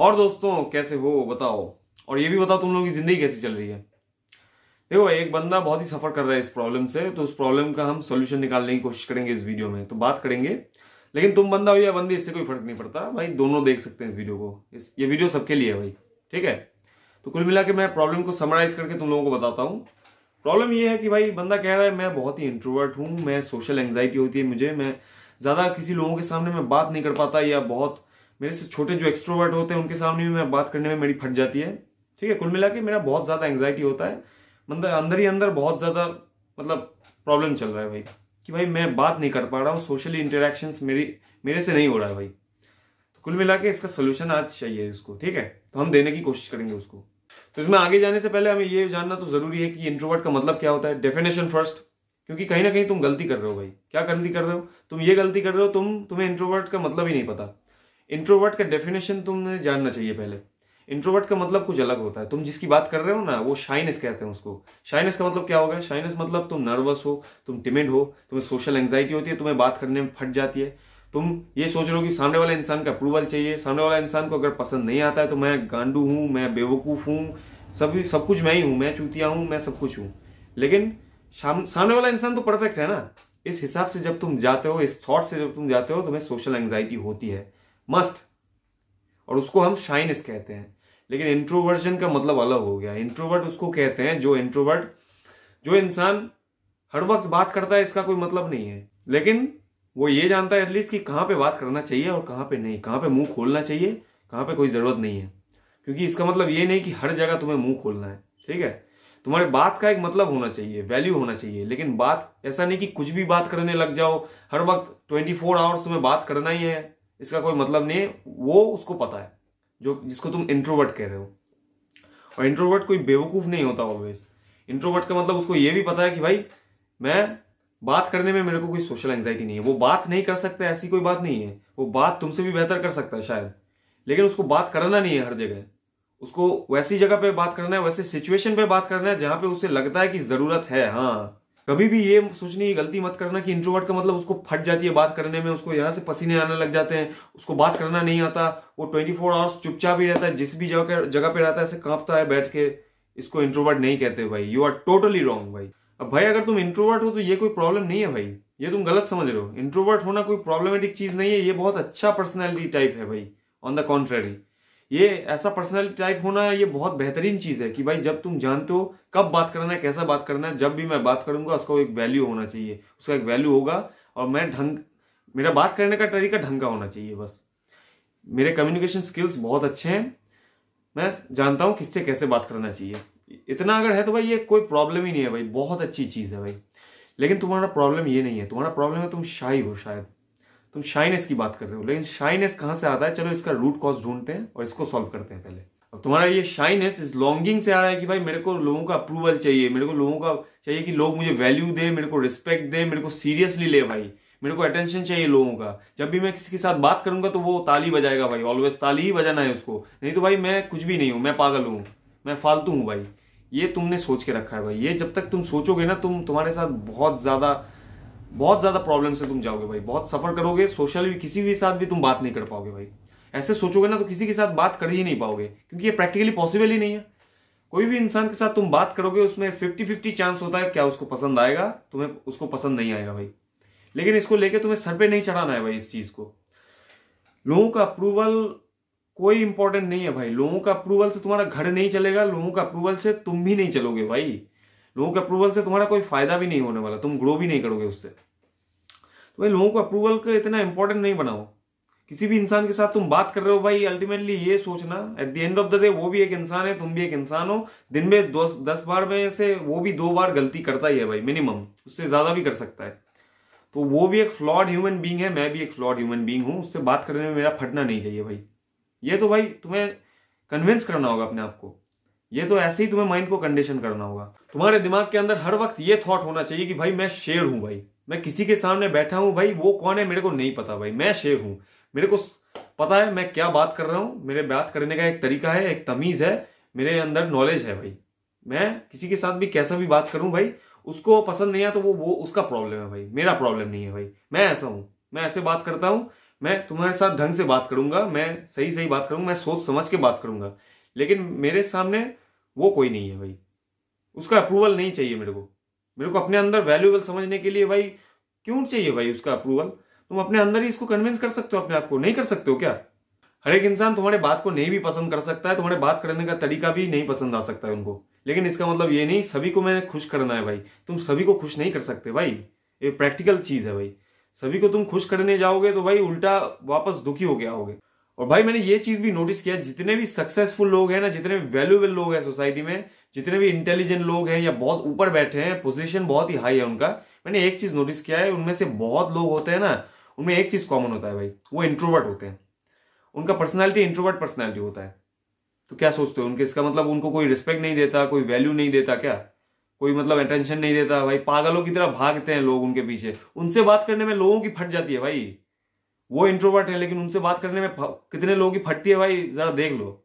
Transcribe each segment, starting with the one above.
और दोस्तों कैसे हो बताओ और ये भी बताओ तुम लोगों की जिंदगी कैसी चल रही है देखो एक बंदा बहुत ही सफर कर रहा है इस प्रॉब्लम से तो उस प्रॉब्लम का हम सोल्यूशन निकालने की कोशिश करेंगे इस वीडियो में तो बात करेंगे लेकिन तुम बंदा हो या बंदी इससे कोई फर्क नहीं पड़ता भाई दोनों देख सकते हैं इस वीडियो को इस ये वीडियो सबके लिए है भाई ठीक है तो कुल मिला के मैं प्रॉब्लम को समराइज करके तुम लोगों को बताता हूँ प्रॉब्लम ये है कि भाई बंदा कह रहा है मैं बहुत ही इंट्रोवर्ट हूँ मैं सोशल एंगजाइटी होती है मुझे मैं ज़्यादा किसी लोगों के सामने मैं बात नहीं कर पाता या बहुत मेरे से छोटे जो एक्स्ट्रोवर्ट होते हैं उनके सामने भी मैं बात करने में मेरी फट जाती है ठीक है कुल मिला के मेरा बहुत ज़्यादा एंग्जाइटी होता है मतलब अंदर ही अंदर बहुत ज़्यादा मतलब प्रॉब्लम चल रहा है भाई कि भाई मैं बात नहीं कर पा रहा हूँ सोशली इंटरेक्शन मेरी मेरे से नहीं हो रहा है भाई तो कुल मिला के इसका सोल्यूशन आज चाहिए उसको ठीक है तो हम देने की कोशिश करेंगे उसको तो इसमें आगे जाने से पहले हमें ये जानना तो जरूरी है कि इंट्रोवर्ट का मतलब क्या होता है डेफिनेशन फर्स्ट क्योंकि कहीं ना कहीं तुम गलती कर रहे हो भाई क्या गलती कर रहे हो तुम ये गलती कर रहे हो तुम तुम्हें इंट्रोवर्ट का मतलब ही नहीं पता इंट्रोवर्ट का डेफिनेशन तुमने जानना चाहिए पहले इंट्रोवर्ट का मतलब कुछ अलग होता है तुम जिसकी बात कर रहे हो ना वो शाइनेस कहते हैं उसको शाइनेस का मतलब क्या होगा शाइनेस मतलब तुम नर्वस हो तुम टिमिड हो तुम्हें सोशल एंग्जाइटी होती है तुम्हें बात करने में फट जाती है तुम ये सोच रहे हो कि सामने वाला इंसान का अप्रूवल चाहिए सामने वाला इंसान को अगर पसंद नहीं आता है तो मैं गांडू हूँ मैं बेवकूफ़ हूँ सब सब कुछ मैं ही हूँ मैं चूतिया हूँ मैं सब कुछ हूँ लेकिन सामने वाला इंसान तो परफेक्ट है ना इस हिसाब से जब तुम जाते हो इस थॉट से जब तुम जाते हो तुम्हें सोशल एंग्जाइटी होती है मस्ट और उसको हम शाइनेस कहते हैं लेकिन इंट्रोवर्जन का मतलब अलग हो गया इंट्रोवर्ट उसको कहते हैं जो इंट्रोवर्ट जो इंसान हर वक्त बात करता है इसका कोई मतलब नहीं है लेकिन वो ये जानता है एटलीस्ट कि कहाँ पे बात करना चाहिए और कहाँ पे नहीं कहाँ पे मुंह खोलना चाहिए कहाँ पे कोई ज़रूरत नहीं है क्योंकि इसका मतलब ये नहीं कि हर जगह तुम्हें मुंह खोलना है ठीक है तुम्हारे बात का एक मतलब होना चाहिए वैल्यू होना चाहिए लेकिन बात ऐसा नहीं कि कुछ भी बात करने लग जाओ हर वक्त ट्वेंटी फोर आवर्स तुम्हें बात करना ही है इसका कोई मतलब नहीं है वो उसको पता है जो जिसको तुम इंट्रोवर्ट कह रहे हो और इंट्रोवर्ट कोई बेवकूफ़ नहीं होता ऑलवेज इंट्रोवर्ट का मतलब उसको ये भी पता है कि भाई मैं बात करने में मेरे को कोई सोशल एंगजाइटी नहीं है वो बात नहीं कर सकता ऐसी कोई बात नहीं है वो बात तुमसे भी बेहतर कर सकता है शायद लेकिन उसको बात करना नहीं है हर जगह उसको वैसी जगह पे बात करना है वैसे सिचुएशन पे बात करना है जहाँ पे उसे लगता है कि ज़रूरत है हाँ कभी भी ये सोचने की गलती मत करना कि इंट्रोवर्ट का मतलब उसको फट जाती है बात करने में उसको यहाँ से पसीने आने लग जाते हैं उसको बात करना नहीं आता वो ट्वेंटी फोर आवर्स चुपचाप ही रहता है जिस भी जगह जगह पे रहता है ऐसे कांपता है बैठ के इसको इंट्रोवर्ट नहीं कहते भाई यू आर टोटली रॉन्ग भाई अब भाई अगर तुम इंट्रोवर्ट हो तो ये कोई प्रॉब्लम नहीं है भाई ये तुम गलत समझ रहे हो इंट्रोवर्ट होना कोई प्रॉब्लमेटिक चीज नहीं है ये बहुत अच्छा पर्सनैलिटी टाइप है भाई ऑन द कॉन्ट्रेरी ये ऐसा पर्सनल टाइप होना ये बहुत बेहतरीन चीज़ है कि भाई जब तुम जानते हो कब बात करना है कैसा बात करना है जब भी मैं बात करूंगा उसका एक वैल्यू होना चाहिए उसका एक वैल्यू होगा और मैं ढंग मेरा बात करने का तरीका ढंग का होना चाहिए बस मेरे कम्युनिकेशन स्किल्स बहुत अच्छे हैं मैं जानता हूँ किससे कैसे बात करना चाहिए इतना अगर है तो भाई ये कोई प्रॉब्लम ही नहीं है भाई बहुत अच्छी चीज़ है भाई लेकिन तुम्हारा प्रॉब्लम ये नहीं है तुम्हारा प्रॉब्लम है तुम शाही हो शायद तुम शाइनेस की बात कर रहे हो लेकिन शाइनेस कहां से आता है चलो इसका रूट कॉज ढूंढते हैं और इसको सॉल्व करते हैं पहले अब तुम्हारा ये शाइनेस इस लॉन्गिंग से आ रहा है कि भाई मेरे को लोगों का अप्रूवल चाहिए मेरे को लोगों का चाहिए कि लोग मुझे वैल्यू दे मेरे को रिस्पेक्ट दे मेरे को सीरियसली ले भाई मेरे को अटेंशन चाहिए लोगों का जब भी मैं किसी के साथ बात करूंगा तो वो ताली बजाएगा भाई ऑलवेज ताली ही बजाना है उसको नहीं तो भाई मैं कुछ भी नहीं हूं मैं पागल हूं मैं फालतू हूं भाई ये तुमने सोच के रखा है भाई ये जब तक तुम सोचोगे ना तुम तुम्हारे साथ बहुत ज्यादा बहुत ज़्यादा प्रॉब्लम से तुम जाओगे भाई बहुत सफ़र करोगे सोशल भी किसी के साथ भी तुम बात नहीं कर पाओगे भाई ऐसे सोचोगे ना तो किसी के साथ बात कर ही नहीं पाओगे क्योंकि ये प्रैक्टिकली पॉसिबल ही नहीं है कोई भी इंसान के साथ तुम बात करोगे उसमें फिफ्टी फिफ्टी चांस होता है क्या उसको पसंद आएगा तुम्हें उसको पसंद नहीं आएगा भाई लेकिन इसको लेके तुम्हें सर पे नहीं चढ़ाना है भाई इस चीज़ को लोगों का अप्रूवल कोई इंपॉर्टेंट नहीं है भाई लोगों का अप्रूवल से तुम्हारा घर नहीं चलेगा लोगों का अप्रूवल से तुम भी नहीं चलोगे भाई लोगों के अप्रूवल से तुम्हारा कोई फायदा भी नहीं होने वाला तुम ग्रो भी नहीं करोगे उससे तो भाई लोगों को अप्रूवल का इतना इंपॉर्टेंट नहीं बनाओ किसी भी इंसान के साथ तुम बात कर रहे हो भाई अल्टीमेटली ये सोचना at the end of the day वो भी एक इंसान है तुम भी एक इंसान हो दिन में दो दस बार में से वो भी दो बार गलती करता ही है भाई मिनिमम उससे ज्यादा भी कर सकता है तो वो भी एक फ्लॉड ह्यूमन बींग है मैं भी एक फ्लॉड ह्यूमन बींग हूँ उससे बात करने में मेरा फटना नहीं चाहिए भाई ये तो भाई तुम्हें कन्विंस करना होगा अपने आप को ये तो ऐसे ही तुम्हें माइंड को कंडीशन करना होगा तुम्हारे दिमाग के अंदर हर वक्त ये थॉट होना चाहिए कि भाई मैं शेर हूं भाई मैं किसी के सामने बैठा हूं भाई वो कौन है मेरे को नहीं पता भाई मैं शेर हूं मेरे को पता है मैं क्या बात कर रहा हूं मेरे बात करने का एक तरीका है एक तमीज है मेरे अंदर नॉलेज है भाई मैं किसी के साथ भी कैसा भी बात करूं भाई उसको पसंद नहीं आया तो वो वो उसका प्रॉब्लम है भाई मेरा प्रॉब्लम नहीं है भाई मैं ऐसा हूं मैं ऐसे बात करता हूं मैं तुम्हारे साथ ढंग से बात करूंगा मैं सही सही बात करूंगा मैं सोच समझ के बात करूंगा लेकिन मेरे सामने वो कोई नहीं है भाई उसका अप्रूवल नहीं चाहिए मेरे को मेरे को अपने अंदर वैल्यूएबल समझने के लिए भाई क्यों चाहिए भाई उसका अप्रूवल तुम अपने अंदर ही इसको कन्विंस कर सकते हो अपने आप को नहीं कर सकते हो क्या हर एक इंसान तुम्हारे बात को नहीं भी पसंद कर सकता है तुम्हारे बात करने का तरीका भी नहीं पसंद आ सकता है उनको लेकिन इसका मतलब ये नहीं सभी को मैंने खुश करना है भाई तुम सभी को खुश नहीं कर सकते भाई ये प्रैक्टिकल चीज है भाई सभी को तुम खुश करने जाओगे तो भाई उल्टा वापस दुखी हो गया होगे और भाई मैंने ये चीज भी नोटिस किया जितने भी सक्सेसफुल लोग हैं ना जितने भी वैल्यूएबल लोग हैं सोसाइटी में जितने भी इंटेलिजेंट लोग हैं या बहुत ऊपर बैठे हैं पोजीशन बहुत ही हाई है उनका मैंने एक चीज नोटिस किया है उनमें से बहुत लोग होते हैं ना उनमें एक चीज कॉमन होता है भाई वो इंट्रोवर्ट होते हैं उनका पर्सनैलिटी इंट्रोवर्ट पर्सनैलिटी होता है तो क्या सोचते हो उनके इसका मतलब उनको कोई रिस्पेक्ट नहीं देता कोई वैल्यू नहीं देता क्या कोई मतलब अटेंशन नहीं देता भाई पागलों की तरह भागते हैं लोग उनके पीछे उनसे बात करने में लोगों की फट जाती है भाई वो इंट्रोवर्ट है लेकिन उनसे बात करने में कितने लोगों की फटती है भाई जरा देख लो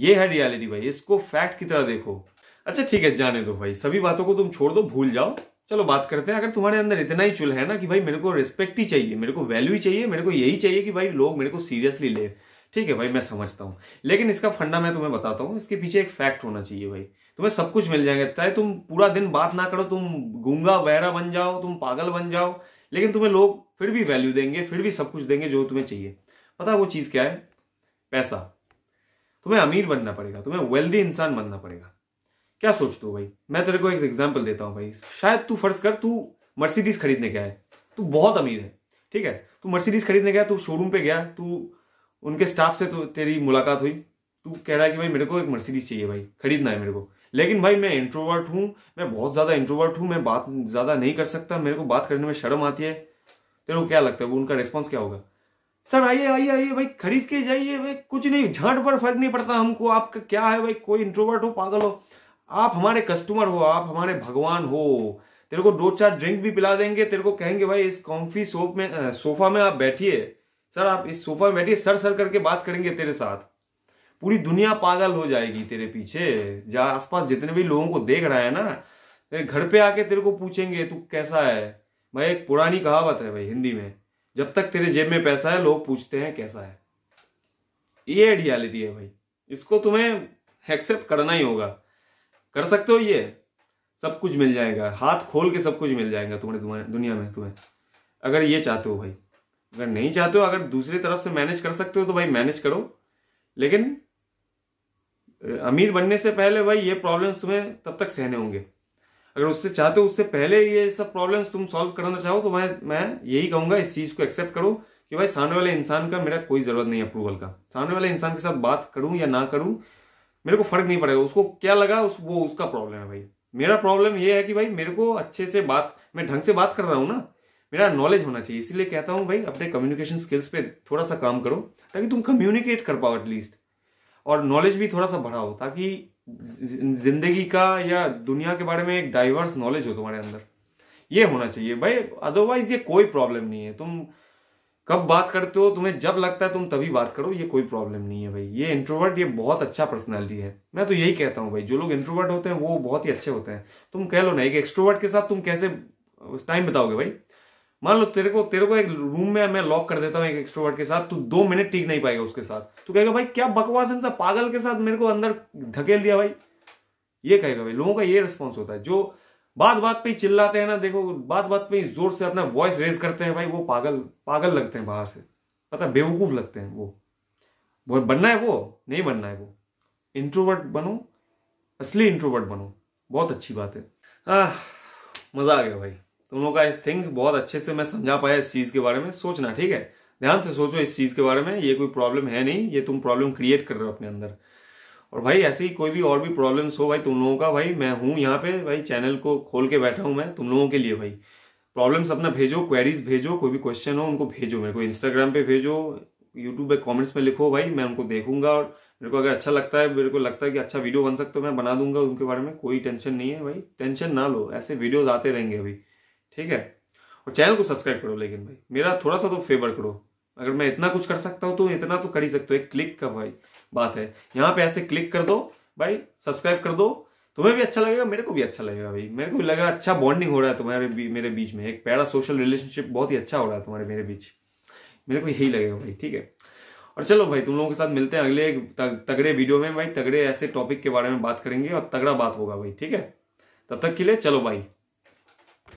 ये है रियलिटी भाई इसको फैक्ट की तरह देखो अच्छा ठीक है जाने दो भाई सभी बातों को तुम छोड़ दो भूल जाओ चलो बात करते हैं अगर तुम्हारे अंदर इतना ही चुल है ना कि भाई मेरे को रिस्पेक्ट ही चाहिए मेरे को वैल्यू ही चाहिए मेरे को यही चाहिए कि भाई लोग मेरे को सीरियसली ले ठीक है भाई मैं समझता हूँ लेकिन इसका फंडा मैं तुम्हें बताता हूँ इसके पीछे एक फैक्ट होना चाहिए भाई तुम्हें सब कुछ मिल जाएगा चाहे तुम पूरा दिन बात ना करो तुम गूंगा वहरा बन जाओ तुम पागल बन जाओ लेकिन तुम्हें लोग फिर भी वैल्यू देंगे फिर भी सब कुछ देंगे जो तुम्हें चाहिए पता वो चीज़ क्या है पैसा तुम्हें अमीर बनना पड़ेगा तुम्हें वेल्दी इंसान बनना पड़ेगा क्या सोचते हो भाई मैं तेरे को एक एग्जाम्पल देता हूँ भाई शायद तू फर्ज कर तू मर्सिडीज खरीदने गया है तू बहुत अमीर है ठीक है तू मर्सिडीज खरीदने गया तू शोरूम पे गया तू उनके स्टाफ से तो तेरी मुलाकात हुई तू कह रहा है कि भाई मेरे को एक मर्सिडीज चाहिए भाई खरीदना है मेरे को लेकिन भाई मैं इंट्रोवर्ट हूँ मैं बहुत ज़्यादा इंट्रोवर्ट हूँ मैं बात ज़्यादा नहीं कर सकता मेरे को बात करने में शर्म आती है तेरे को क्या लगता है वो उनका रिस्पॉन्स क्या होगा सर आइए आइए आइए भाई खरीद के जाइए भाई कुछ नहीं झाट पर फर्क नहीं पड़ता हमको आपका क्या है भाई कोई इंट्रोवर्ट हो पागल हो आप हमारे कस्टमर हो आप हमारे भगवान हो तेरे को दो चार ड्रिंक भी पिला देंगे तेरे को कहेंगे भाई इस कॉम्फी सोफ में सोफा में आप बैठिए सर आप इस सोफा में बैठिए सर सर करके बात करेंगे तेरे साथ पूरी दुनिया पागल हो जाएगी तेरे पीछे जा आसपास जितने भी लोगों को देख रहा है ना तो घर पे आके तेरे को पूछेंगे तू कैसा है भाई एक पुरानी कहावत है भाई हिंदी में जब तक तेरे जेब में पैसा है लोग पूछते हैं कैसा है ये रियालिटी है भाई इसको तुम्हें एक्सेप्ट करना ही होगा कर सकते हो ये सब कुछ मिल जाएगा हाथ खोल के सब कुछ मिल जाएगा तुम्हारे दुनिया में तुम्हें अगर ये चाहते हो भाई अगर नहीं चाहते हो अगर दूसरी तरफ से मैनेज कर सकते हो तो भाई मैनेज करो लेकिन अमीर बनने से पहले भाई ये प्रॉब्लम्स तुम्हें तब तक सहने होंगे अगर उससे चाहते हो उससे पहले ये सब प्रॉब्लम्स तुम सॉल्व करना चाहो तो मैं मैं यही कहूंगा इस चीज को एक्सेप्ट करो कि भाई सामने वाले इंसान का मेरा कोई जरूरत नहीं अप्रूवल का सामने वाले इंसान के साथ बात करूं या ना करूं मेरे को फर्क नहीं पड़ेगा उसको क्या लगा उस वो उसका प्रॉब्लम है भाई मेरा प्रॉब्लम ये है कि भाई मेरे को अच्छे से बात मैं ढंग से बात कर रहा हूँ ना मेरा नॉलेज होना चाहिए इसीलिए कहता हूँ भाई अपने कम्युनिकेशन स्किल्स पे थोड़ा सा काम करो ताकि तुम कम्युनिकेट कर पाओ एटलीस्ट और नॉलेज भी थोड़ा सा बढ़ाओ ताकि जिंदगी का या दुनिया के बारे में एक डाइवर्स नॉलेज हो तुम्हारे अंदर ये होना चाहिए भाई अदरवाइज ये कोई प्रॉब्लम नहीं है तुम कब बात करते हो तुम्हें जब लगता है तुम तभी बात करो ये कोई प्रॉब्लम नहीं है भाई ये इंट्रोवर्ट ये बहुत अच्छा पर्सनैलिटी है मैं तो यही कहता हूँ भाई जो लोग इंट्रोवर्ट होते हैं वो बहुत ही अच्छे होते हैं तुम कह लो ना एक एक्सट्रोवर्ट के साथ तुम कैसे टाइम बताओगे भाई मान लो तेरे को तेरे को एक रूम में मैं लॉक कर देता हूँ एक एक्सट्रोवर्ट के साथ तू दो मिनट टिक नहीं पाएगा उसके साथ तू कहेगा भाई क्या बकवास इंसान पागल के साथ मेरे को अंदर धकेल दिया भाई ये कहेगा भाई लोगों का ये रिस्पॉन्स होता है जो बात बात पे चिल्लाते हैं ना देखो बात बात पे जोर से अपना वॉइस रेज करते हैं भाई वो पागल पागल लगते हैं बाहर से पता बेवकूफ लगते हैं वो वो बनना है वो नहीं बनना है वो इंट्रोवर्ट बनो असली इंट्रोवर्ट बनो बहुत अच्छी बात है आ, मजा आ गया भाई तुम लोग का आई थिंक बहुत अच्छे से मैं समझा पाया इस चीज़ के बारे में सोचना ठीक है ध्यान से सोचो इस चीज़ के बारे में ये कोई प्रॉब्लम है नहीं ये तुम प्रॉब्लम क्रिएट कर रहे हो अपने अंदर और भाई ऐसे ही कोई भी और भी प्रॉब्लम्स हो भाई तुम लोगों का भाई मैं हूँ यहाँ पे भाई चैनल को खोल के बैठा हूँ मैं तुम लोगों के लिए भाई प्रॉब्लम्स अपना भेजो क्वेरीज भेजो कोई भी क्वेश्चन हो उनको भेजो मेरे को इंस्टाग्राम पे भेजो यूट्यूब पे कमेंट्स में लिखो भाई मैं उनको देखूंगा और मेरे को अगर अच्छा लगता है मेरे को लगता है कि अच्छा वीडियो बन सकता है तो मैं बना दूंगा उनके बारे में कोई टेंशन नहीं है भाई टेंशन ना लो ऐसे वीडियोज आते रहेंगे अभी ठीक है और चैनल को सब्सक्राइब करो लेकिन भाई मेरा थोड़ा सा तो फेवर करो अगर मैं इतना कुछ कर सकता हूँ तो इतना तो कर ही सकते हो एक क्लिक का भाई बात है यहाँ पे ऐसे क्लिक कर दो भाई सब्सक्राइब कर दो तुम्हें भी अच्छा लगेगा मेरे को भी अच्छा लगेगा भाई मेरे को भी लगा अच्छा बॉन्डिंग हो रहा है तुम्हारे मेरे बीच में एक पैरा सोशल रिलेशनशिप बहुत ही अच्छा हो रहा है तुम्हारे मेरे बीच मेरे को यही लगेगा भाई ठीक है और चलो भाई तुम लोगों के साथ मिलते हैं अगले एक तगड़े वीडियो में भाई तगड़े ऐसे टॉपिक के बारे में बात करेंगे और तगड़ा बात होगा भाई ठीक है तब तक के लिए चलो भाई